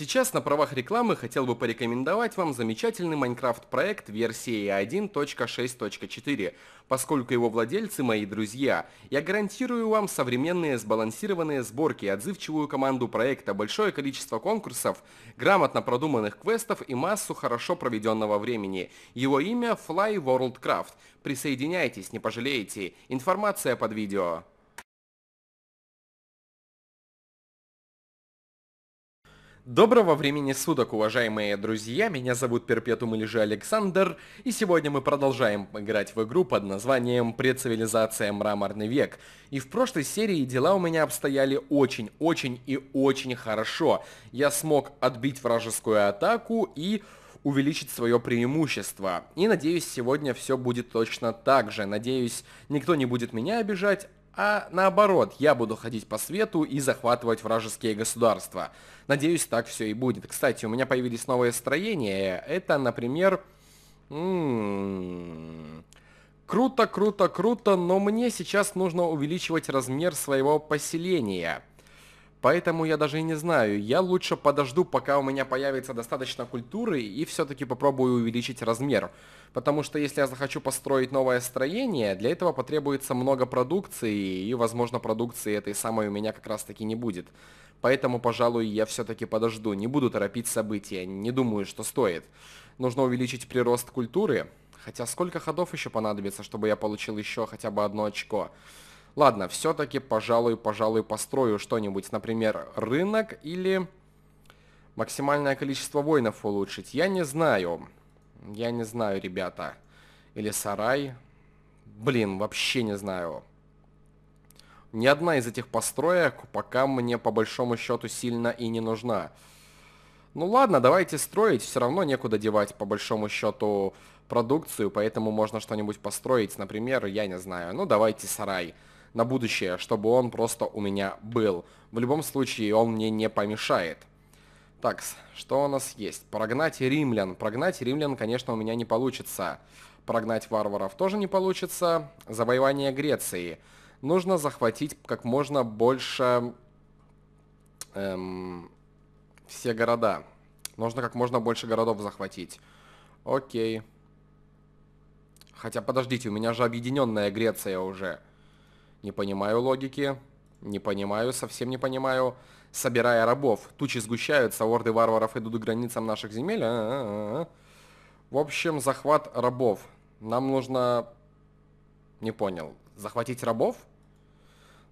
Сейчас на правах рекламы хотел бы порекомендовать вам замечательный Minecraft проект версии 1.6.4, поскольку его владельцы мои друзья. Я гарантирую вам современные сбалансированные сборки, отзывчивую команду проекта, большое количество конкурсов, грамотно продуманных квестов и массу хорошо проведенного времени. Его имя Fly Worldcraft. Присоединяйтесь, не пожалеете. Информация под видео. Доброго времени суток, уважаемые друзья, меня зовут Перпетум или же Александр, и сегодня мы продолжаем играть в игру под названием «Прецивилизация Мраморный век». И в прошлой серии дела у меня обстояли очень-очень и очень хорошо. Я смог отбить вражескую атаку и увеличить свое преимущество. И надеюсь, сегодня все будет точно так же. Надеюсь, никто не будет меня обижать, а наоборот, я буду ходить по свету и захватывать вражеские государства. Надеюсь, так все и будет. Кстати, у меня появились новые строения. Это, например... Круто, круто, круто, но мне сейчас нужно увеличивать размер своего поселения. Поэтому я даже и не знаю. Я лучше подожду, пока у меня появится достаточно культуры, и все-таки попробую увеличить размер. Потому что если я захочу построить новое строение, для этого потребуется много продукции, и, возможно, продукции этой самой у меня как раз-таки не будет. Поэтому, пожалуй, я все-таки подожду, не буду торопить события, не думаю, что стоит. Нужно увеличить прирост культуры. Хотя сколько ходов еще понадобится, чтобы я получил еще хотя бы одно очко? Ладно, все-таки, пожалуй, пожалуй, построю что-нибудь, например, рынок или максимальное количество воинов улучшить. Я не знаю. Я не знаю, ребята. Или сарай. Блин, вообще не знаю. Ни одна из этих построек пока мне по большому счету сильно и не нужна. Ну ладно, давайте строить, все равно некуда девать по большому счету продукцию, поэтому можно что-нибудь построить. Например, я не знаю, ну давайте сарай на будущее, чтобы он просто у меня был. В любом случае, он мне не помешает. Так, что у нас есть? Прогнать римлян. Прогнать римлян, конечно, у меня не получится. Прогнать варваров тоже не получится. Завоевание Греции. Нужно захватить как можно больше... Эм, все города. Нужно как можно больше городов захватить. Окей. Хотя, подождите, у меня же объединенная Греция уже. Не понимаю логики. Не понимаю, совсем не понимаю. Собирая рабов. Тучи сгущаются, орды варваров идут к границам наших земель. А а, а -а -а. В общем, захват рабов. Нам нужно... Не понял. Захватить рабов?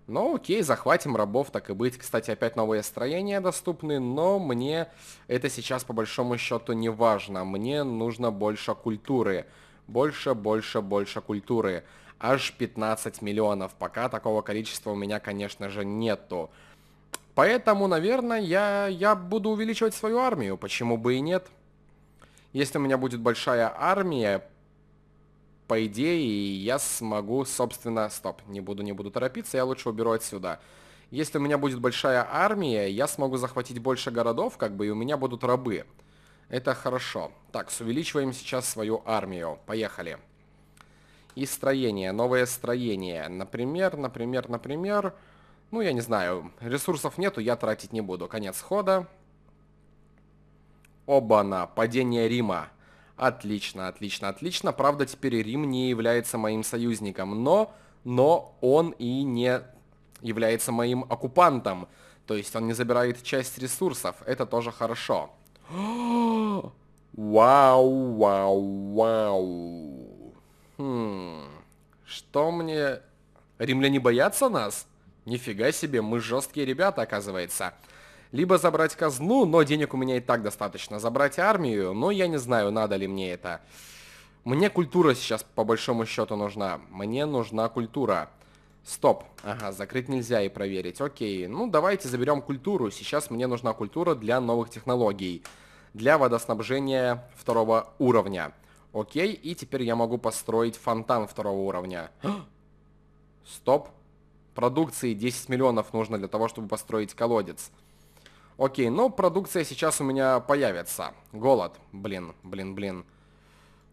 Ну, окей, захватим рабов, так и быть. Кстати, опять новые строения доступны, но мне это сейчас по большому счету не важно. Мне нужно больше культуры. Больше, больше, больше культуры аж 15 миллионов. Пока такого количества у меня, конечно же, нету. Поэтому, наверное, я, я буду увеличивать свою армию, почему бы и нет. Если у меня будет большая армия, по идее, я смогу, собственно... Стоп, не буду, не буду торопиться, я лучше уберу отсюда. Если у меня будет большая армия, я смогу захватить больше городов, как бы, и у меня будут рабы. Это хорошо. Так, увеличиваем сейчас свою армию. Поехали. И строение, новое строение. Например, например, например... Ну, я не знаю, ресурсов нету, я тратить не буду. Конец хода. Оба-на, падение Рима. Отлично, отлично, отлично. Правда, теперь Рим не является моим союзником, но, но он и не является моим оккупантом. То есть он не забирает часть ресурсов. Это тоже хорошо. Вау, вау, вау. Хм, что мне... Римляне боятся нас? Нифига себе, мы жесткие ребята, оказывается. Либо забрать казну, но денег у меня и так достаточно. Забрать армию, но я не знаю, надо ли мне это. Мне культура сейчас по большому счету нужна. Мне нужна культура. Стоп. Ага, закрыть нельзя и проверить. Окей, ну давайте заберем культуру. Сейчас мне нужна культура для новых технологий. Для водоснабжения второго уровня. Окей, и теперь я могу построить фонтан второго уровня. Стоп. Продукции 10 миллионов нужно для того, чтобы построить колодец. Окей, ну продукция сейчас у меня появится. Голод. Блин, блин, блин.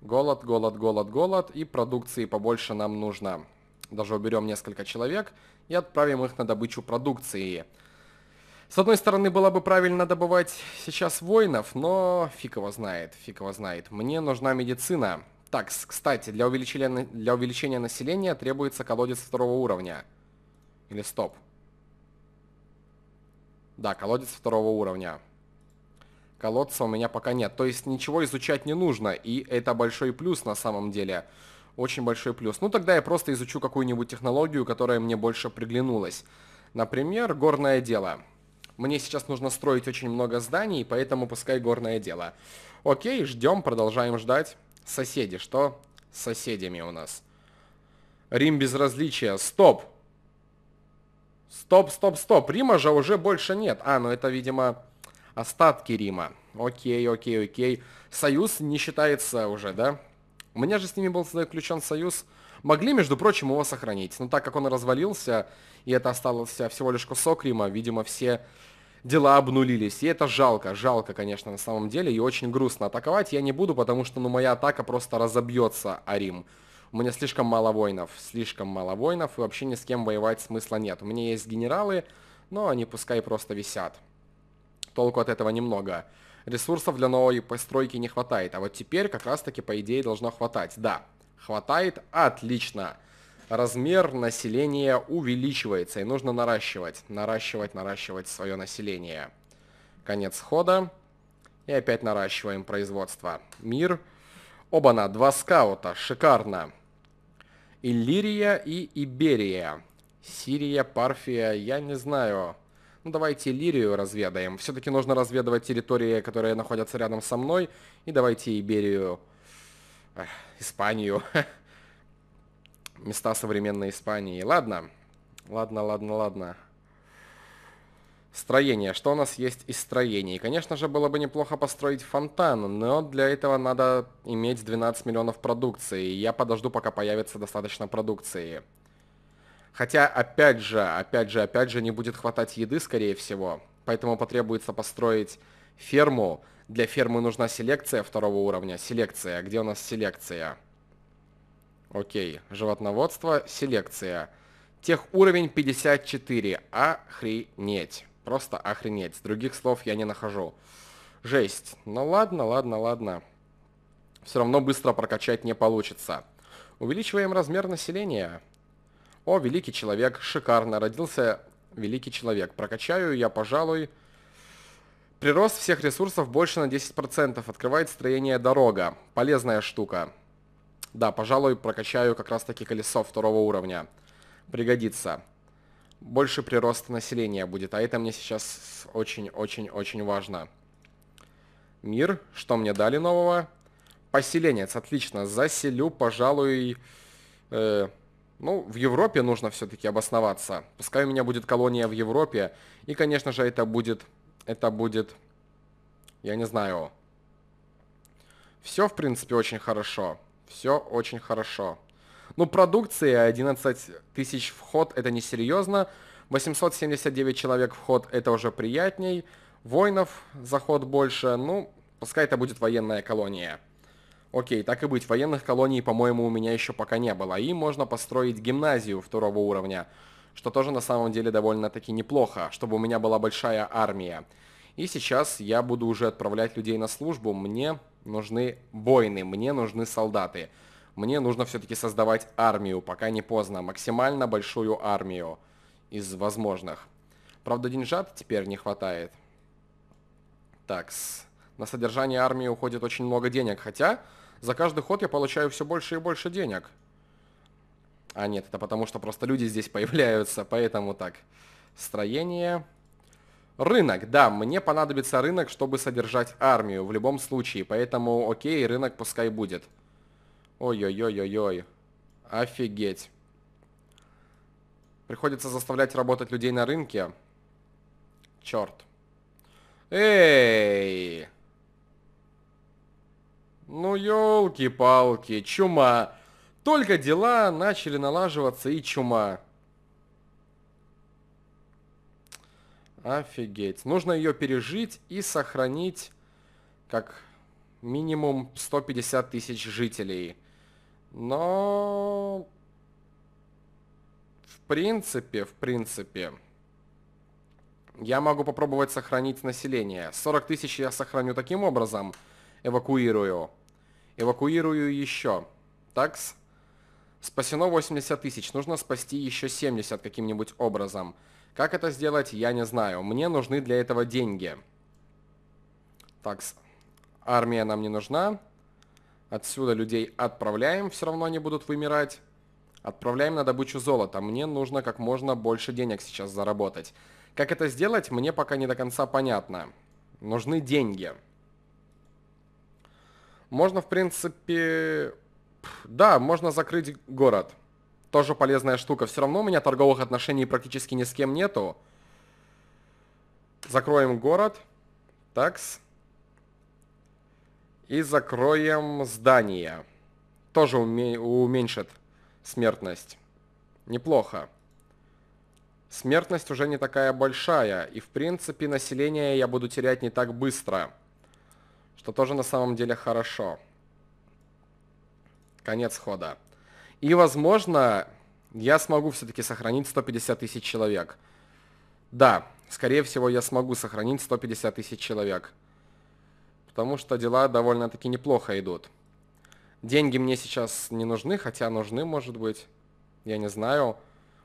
Голод, голод, голод, голод. И продукции побольше нам нужно. Даже уберем несколько человек и отправим их на добычу продукции. Продукции. С одной стороны, было бы правильно добывать сейчас воинов, но фиг его знает, фиг его знает. Мне нужна медицина. Так, кстати, для увеличения, для увеличения населения требуется колодец второго уровня. Или стоп. Да, колодец второго уровня. Колодца у меня пока нет. То есть ничего изучать не нужно. И это большой плюс на самом деле. Очень большой плюс. Ну тогда я просто изучу какую-нибудь технологию, которая мне больше приглянулась. Например, горное дело. Мне сейчас нужно строить очень много зданий, поэтому пускай горное дело. Окей, ждем, продолжаем ждать. Соседи, что с соседями у нас? Рим безразличия. Стоп! Стоп, стоп, стоп. Рима же уже больше нет. А, ну это, видимо, остатки Рима. Окей, окей, окей. Союз не считается уже, да? У меня же с ними был заключен союз Могли, между прочим, его сохранить. Но так как он развалился, и это осталось всего лишь кусок Рима, видимо, все дела обнулились. И это жалко, жалко, конечно, на самом деле. И очень грустно атаковать я не буду, потому что, ну, моя атака просто разобьется о Рим. У меня слишком мало воинов, слишком мало воинов, и вообще ни с кем воевать смысла нет. У меня есть генералы, но они пускай просто висят. Толку от этого немного. Ресурсов для новой постройки не хватает, а вот теперь как раз-таки, по идее, должно хватать. Да, Хватает? Отлично. Размер населения увеличивается, и нужно наращивать, наращивать, наращивать свое население. Конец хода. И опять наращиваем производство. Мир. Оба-на, два скаута. Шикарно. Иллирия и Иберия. Сирия, Парфия, я не знаю. Ну, давайте Иллирию разведаем. Все-таки нужно разведывать территории, которые находятся рядом со мной. И давайте Иберию разведаем Испанию. Места современной Испании. Ладно. Ладно, ладно, ладно. Строение. Что у нас есть из строений? Конечно же, было бы неплохо построить фонтан, но для этого надо иметь 12 миллионов продукции. Я подожду, пока появится достаточно продукции. Хотя, опять же, опять же, опять же, не будет хватать еды, скорее всего. Поэтому потребуется построить ферму, для фермы нужна селекция второго уровня. Селекция. Где у нас селекция? Окей. Животноводство. Селекция. Тех уровень 54. Охренеть. Просто охренеть. Других слов я не нахожу. Жесть. Ну ладно, ладно, ладно. Все равно быстро прокачать не получится. Увеличиваем размер населения. О, великий человек. Шикарно. Родился великий человек. Прокачаю я, пожалуй... Прирост всех ресурсов больше на 10%. Открывает строение дорога. Полезная штука. Да, пожалуй, прокачаю как раз таки колесо второго уровня. Пригодится. Больше прирост населения будет. А это мне сейчас очень-очень-очень важно. Мир. Что мне дали нового? Поселенец. Отлично. Заселю, пожалуй... Э, ну, в Европе нужно все-таки обосноваться. Пускай у меня будет колония в Европе. И, конечно же, это будет это будет, я не знаю, все, в принципе, очень хорошо. Все очень хорошо. Ну, продукции 11 тысяч вход, это несерьезно. 879 человек вход, это уже приятней. Воинов заход больше, ну, пускай это будет военная колония. Окей, так и быть, военных колоний, по-моему, у меня еще пока не было. И можно построить гимназию второго уровня что тоже на самом деле довольно-таки неплохо, чтобы у меня была большая армия. И сейчас я буду уже отправлять людей на службу. Мне нужны бойны, мне нужны солдаты. Мне нужно все-таки создавать армию, пока не поздно. Максимально большую армию из возможных. Правда, деньжат теперь не хватает. Такс. На содержание армии уходит очень много денег, хотя за каждый ход я получаю все больше и больше денег. А нет, это потому что просто люди здесь появляются, поэтому так. Строение. Рынок, да, мне понадобится рынок, чтобы содержать армию в любом случае, поэтому окей, рынок пускай будет. Ой-ой-ой-ой-ой. Офигеть. Приходится заставлять работать людей на рынке. Черт. Эй! Ну, елки-палки, чума. Только дела начали налаживаться и чума. Офигеть. Нужно ее пережить и сохранить как минимум 150 тысяч жителей. Но... В принципе, в принципе... Я могу попробовать сохранить население. 40 тысяч я сохраню таким образом. Эвакуирую. Эвакуирую еще. Такс. Спасено 80 тысяч, нужно спасти еще 70 каким-нибудь образом. Как это сделать, я не знаю. Мне нужны для этого деньги. Так, армия нам не нужна. Отсюда людей отправляем, все равно они будут вымирать. Отправляем на добычу золота. Мне нужно как можно больше денег сейчас заработать. Как это сделать, мне пока не до конца понятно. Нужны деньги. Можно, в принципе, да, можно закрыть город. Тоже полезная штука. Все равно у меня торговых отношений практически ни с кем нету. Закроем город. Такс. И закроем здание. Тоже уменьшит смертность. Неплохо. Смертность уже не такая большая. И в принципе население я буду терять не так быстро. Что тоже на самом деле хорошо. Хорошо конец хода. И, возможно, я смогу все-таки сохранить 150 тысяч человек. Да, скорее всего, я смогу сохранить 150 тысяч человек. Потому что дела довольно-таки неплохо идут. Деньги мне сейчас не нужны, хотя нужны, может быть. Я не знаю.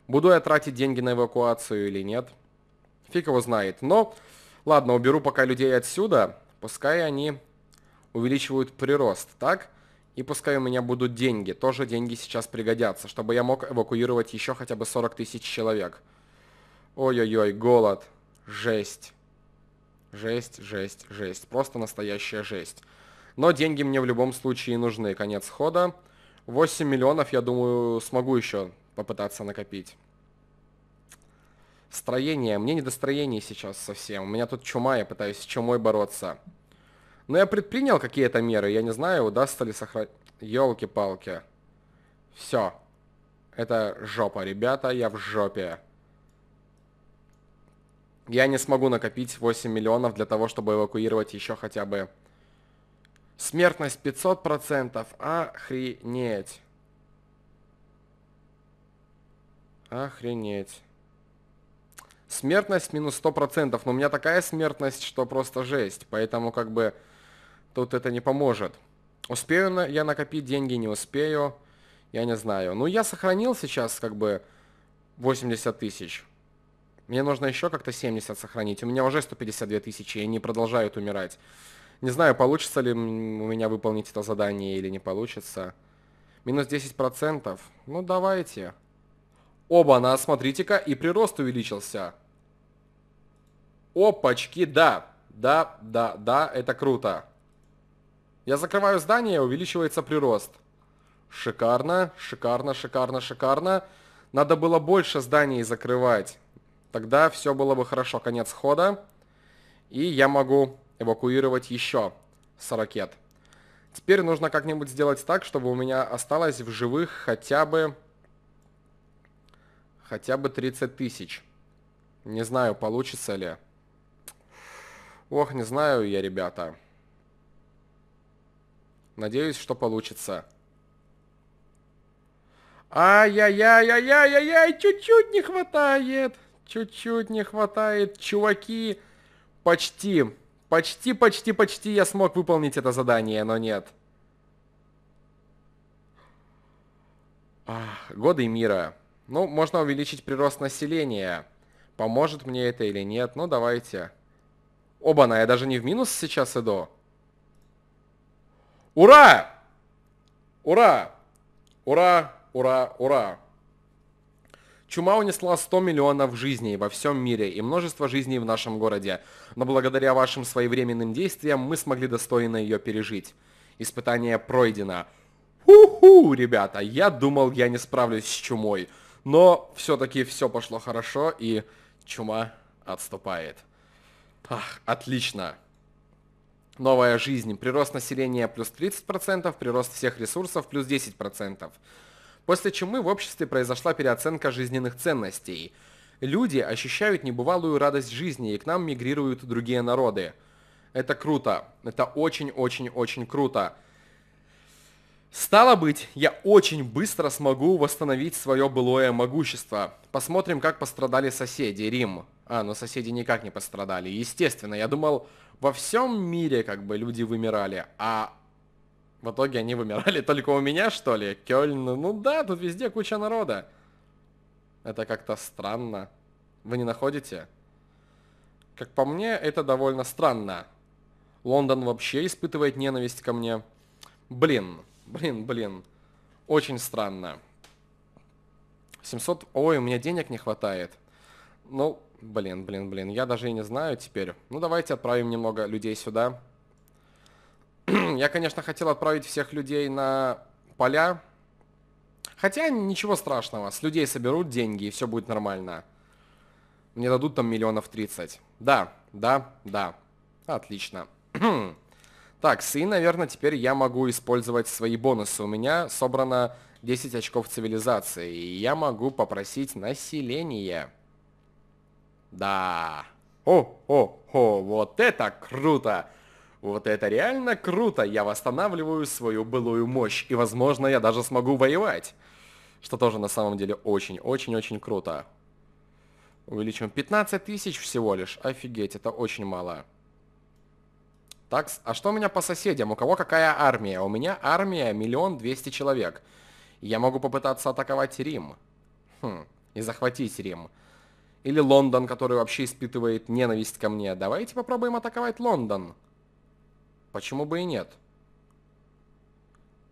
Буду я тратить деньги на эвакуацию или нет. Фиг его знает. Но, ладно, уберу пока людей отсюда. Пускай они увеличивают прирост, так? Так. И пускай у меня будут деньги, тоже деньги сейчас пригодятся, чтобы я мог эвакуировать еще хотя бы 40 тысяч человек. Ой-ой-ой, голод. Жесть. Жесть, жесть, жесть. Просто настоящая жесть. Но деньги мне в любом случае нужны. Конец хода. 8 миллионов, я думаю, смогу еще попытаться накопить. Строение. Мне не до сейчас совсем. У меня тут чума, я пытаюсь с чумой бороться. Но ну, я предпринял какие-то меры, я не знаю, удастся ли сохранить... Ёлки-палки. Все. Это жопа, ребята, я в жопе. Я не смогу накопить 8 миллионов для того, чтобы эвакуировать еще хотя бы... Смертность 500%, охренеть. Охренеть. Смертность минус 100%, но ну, у меня такая смертность, что просто жесть. Поэтому как бы Тут это не поможет. Успею на, я накопить деньги, не успею. Я не знаю. Ну, я сохранил сейчас как бы 80 тысяч. Мне нужно еще как-то 70 сохранить. У меня уже 152 тысячи, и они продолжают умирать. Не знаю, получится ли у меня выполнить это задание или не получится. Минус 10%. Ну, давайте. Оба-на, смотрите-ка, и прирост увеличился. Опачки, да. Да, да, да, это круто. Я закрываю здание, увеличивается прирост. Шикарно, шикарно, шикарно, шикарно. Надо было больше зданий закрывать. Тогда все было бы хорошо. Конец хода. И я могу эвакуировать еще с ракет. Теперь нужно как-нибудь сделать так, чтобы у меня осталось в живых хотя бы... Хотя бы 30 тысяч. Не знаю, получится ли. Ох, не знаю я, ребята. Ребята. Надеюсь, что получится. Ай-яй-яй-яй-яй-яй, чуть-чуть не хватает. Чуть-чуть не хватает, чуваки. Почти, почти, почти, почти я смог выполнить это задание, но нет. Ах, годы мира. Ну, можно увеличить прирост населения. Поможет мне это или нет, ну давайте. Оба-на, я даже не в минус сейчас иду. Ура! Ура! Ура! Ура! Ура! Чума унесла 100 миллионов жизней во всем мире и множество жизней в нашем городе, но благодаря вашим своевременным действиям мы смогли достойно ее пережить. Испытание пройдено. Уху, ребята, я думал, я не справлюсь с чумой, но все-таки все пошло хорошо и чума отступает. Ах, отлично новая жизнь, прирост населения плюс 30%, прирост всех ресурсов плюс 10%. После чего в обществе произошла переоценка жизненных ценностей. Люди ощущают небывалую радость жизни, и к нам мигрируют другие народы. Это круто. Это очень-очень-очень круто. Стало быть, я очень быстро смогу восстановить свое былое могущество. Посмотрим, как пострадали соседи, Рим. А, но ну, соседи никак не пострадали. Естественно, я думал, во всем мире как бы люди вымирали, а в итоге они вымирали только у меня, что ли? Кёльн, ну да, тут везде куча народа. Это как-то странно. Вы не находите? Как по мне, это довольно странно. Лондон вообще испытывает ненависть ко мне. Блин, Блин, блин. Очень странно. 700... Ой, у меня денег не хватает. Ну, блин, блин, блин. Я даже и не знаю теперь. Ну, давайте отправим немного людей сюда. Я, конечно, хотел отправить всех людей на поля. Хотя ничего страшного. С людей соберут деньги, и все будет нормально. Мне дадут там миллионов 30. Да, да, да. Отлично. Так, и, наверное, теперь я могу использовать свои бонусы. У меня собрано 10 очков цивилизации, и я могу попросить население. Да. О-о-о, вот это круто! Вот это реально круто! Я восстанавливаю свою былую мощь, и, возможно, я даже смогу воевать. Что тоже на самом деле очень-очень-очень круто. Увеличим 15 тысяч всего лишь. Офигеть, это очень мало. Так, а что у меня по соседям? У кого какая армия? У меня армия миллион двести человек. Я могу попытаться атаковать Рим. Хм, и захватить Рим. Или Лондон, который вообще испытывает ненависть ко мне. Давайте попробуем атаковать Лондон. Почему бы и нет?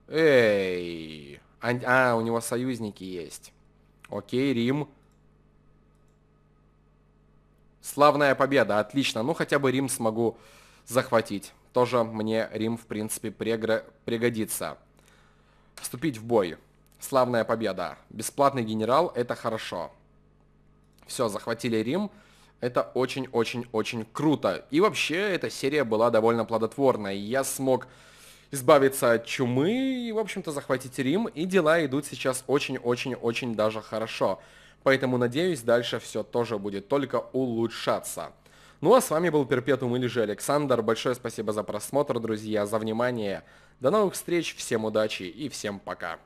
Эй. А, а у него союзники есть. Окей, Рим. Славная победа, отлично. Ну, хотя бы Рим смогу захватить. Тоже мне Рим, в принципе, прегр... пригодится. Вступить в бой. Славная победа. Бесплатный генерал — это хорошо. Все, захватили Рим. Это очень-очень-очень круто. И вообще, эта серия была довольно плодотворной. Я смог избавиться от чумы и, в общем-то, захватить Рим. И дела идут сейчас очень-очень-очень даже хорошо. Поэтому, надеюсь, дальше все тоже будет только улучшаться. Ну а с вами был Перпетум или же Александр. Большое спасибо за просмотр, друзья, за внимание. До новых встреч, всем удачи и всем пока.